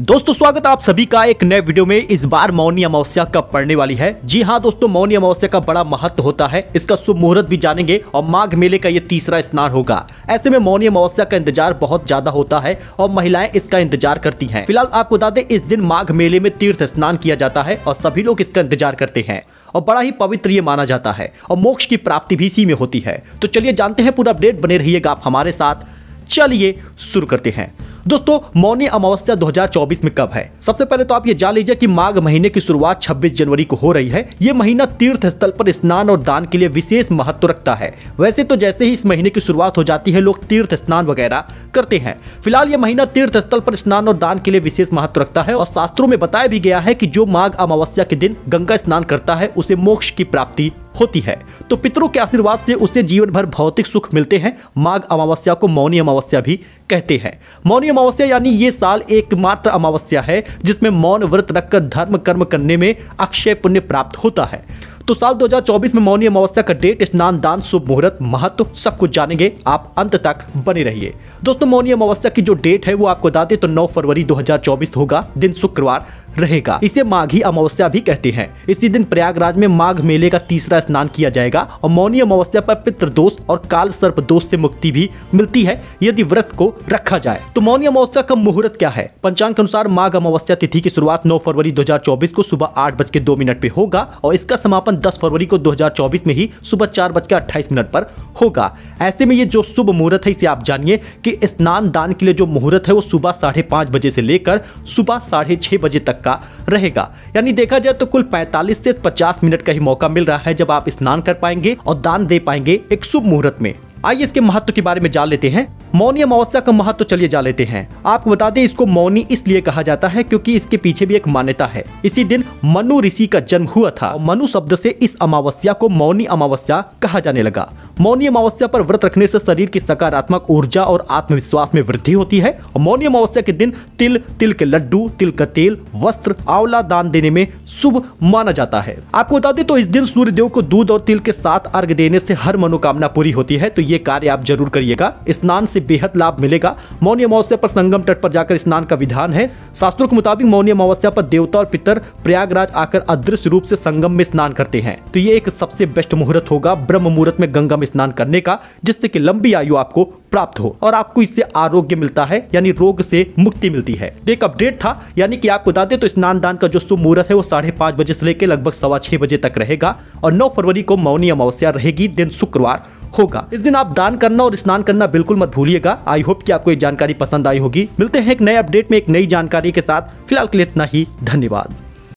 दोस्तों स्वागत आप सभी का एक नए वीडियो में इस बार मौनी अमावस्या कब पड़ने वाली है जी हाँ दोस्तों मौनी अमावस्या का बड़ा महत्व होता है इसका शुभ मुहूर्त भी जानेंगे और माघ मेले का ये तीसरा स्नान होगा ऐसे में मौनी अमावस्या का इंतजार बहुत ज्यादा होता है और महिलाएं इसका इंतजार करती है फिलहाल आपको बता दें इस दिन माघ मेले में तीर्थ स्नान किया जाता है और सभी लोग इसका इंतजार करते हैं और बड़ा ही पवित्र ये माना जाता है और मोक्ष की प्राप्ति भी इसी में होती है तो चलिए जानते हैं पूरा अपडेट बने रहिएगा आप हमारे साथ चलिए शुरू करते हैं दोस्तों मौनी अमावस्या 2024 में कब है सबसे पहले तो आप ये जान लीजिए कि माघ महीने की शुरुआत 26 जनवरी को हो रही है ये महीना तीर्थ स्थल पर स्नान और दान के लिए विशेष महत्व रखता है वैसे तो जैसे ही इस महीने की शुरुआत हो जाती है लोग तीर्थ स्नान वगैरह करते हैं फिलहाल ये महीना तीर्थ स्थल पर स्नान और दान के लिए विशेष महत्व रखता है और शास्त्रों में बताया भी गया है की जो माघ अमावस्या के दिन गंगा स्नान करता है उसे मोक्ष की प्राप्ति होती है तो पितरों के आशीर्वाद से उसे जीवन भर भौतिक सुख मिलते हैं माघ अमावस्या को मौनी अमावस्या भी कहते हैं मौनी अमावस्या यानी ये साल एकमात्र अमावस्या है जिसमें मौन व्रत रखकर धर्म कर्म करने में अक्षय पुण्य प्राप्त होता है तो साल 2024 में मौनी अमावस्या का डेट स्नान दान शुभ मुहूर्त महत्व सब कुछ जानेंगे आप अंत तक बने रहिए दोस्तों मौनी अमावस्या की जो डेट है वो आपको बता दे तो 9 फरवरी 2024 होगा दिन शुक्रवार रहेगा इसे माघी अमावस्या भी कहते हैं इसी दिन प्रयागराज में माघ मेले का तीसरा स्नान किया जाएगा और मौनी अमावस्या पर पितृ दोष और काल सर्प दोष से मुक्ति भी मिलती है यदि व्रत को रखा जाए तो मौनी अमावस्या का मुहूर्त क्या है पंचांग के अनुसार माघ अमावस्या तिथि की शुरुआत नौ फरवरी दो को सुबह आठ बज के दो मिनट पे होगा और इसका समापन समापन 10 फरवरी को 2024 में ही सुबह चार बजकर अट्ठाईस मिनट पर होगा ऐसे में ये जो शुभ मुहूर्त है इसे आप जानिए कि स्नान दान के लिए जो मुहूर्त है वो सुबह साढ़े पाँच बजे से लेकर सुबह साढ़े छः बजे तक का रहेगा यानी देखा जाए तो कुल पैंतालीस से पचास मिनट का ही मौका मिल रहा है जब आप स्नान कर पाएंगे और दान दे पाएंगे एक शुभ मुहूर्त में आइए इसके महत्व के बारे में जान लेते हैं मौनी अमावस्या का महत्व तो चलिए जा लेते हैं आपको बता दें इसको मौनी इसलिए कहा जाता है क्योंकि इसके पीछे भी एक मान्यता है इसी दिन मनु ऋषि का जन्म हुआ था मनु शब्द से इस अमावस्या को मौनी अमावस्या कहा जाने लगा मौनी अमावस्या पर व्रत रखने से शरीर की सकारात्मक ऊर्जा और आत्मविश्वास में वृद्धि होती है मौनी अमावस्या के दिन तिल तिल के लड्डू तिल का तेल वस्त्र आंवला दान देने में शुभ माना जाता है आपको बता दें तो इस दिन सूर्य देव को दूध और तिल के साथ अर्घ देने से हर मनोकामना पूरी होती है तो ये कार्य आप जरूर करिएगा स्नान से बेहद लाभ मिलेगा मौनी अमावस्या पर संगम तट पर जाकर स्नान का विधान है शास्त्रों के मुताबिक मौनी अमावस्या पर देवता और पितर प्रयागराज आकर अदृश्य रूप से संगम में स्नान करते हैं तो ये एक सबसे बेस्ट मुहूर्त होगा ब्रह्म मुहूर्त में गंगा में स्नान करने का जिससे की लंबी आयु आपको प्राप्त हो और आपको इससे आरोग्य मिलता है यानी रोग से मुक्ति मिलती है तो एक अपडेट था यानी कि आपको बता दें तो स्नान दान का जो शुभ मुहूर्त है वो साढ़े पाँच बजे से लेकर लगभग सवा छह बजे तक रहेगा और नौ फरवरी को मौनी अमावस्या रहेगी दिन शुक्रवार होगा इस दिन आप दान करना और स्नान करना बिल्कुल मत भूलिएगा आई होप की आपको ये जानकारी पसंद आई होगी मिलते हैं एक नए अपडेट में एक नई जानकारी के साथ फिलहाल के लिए इतना ही धन्यवाद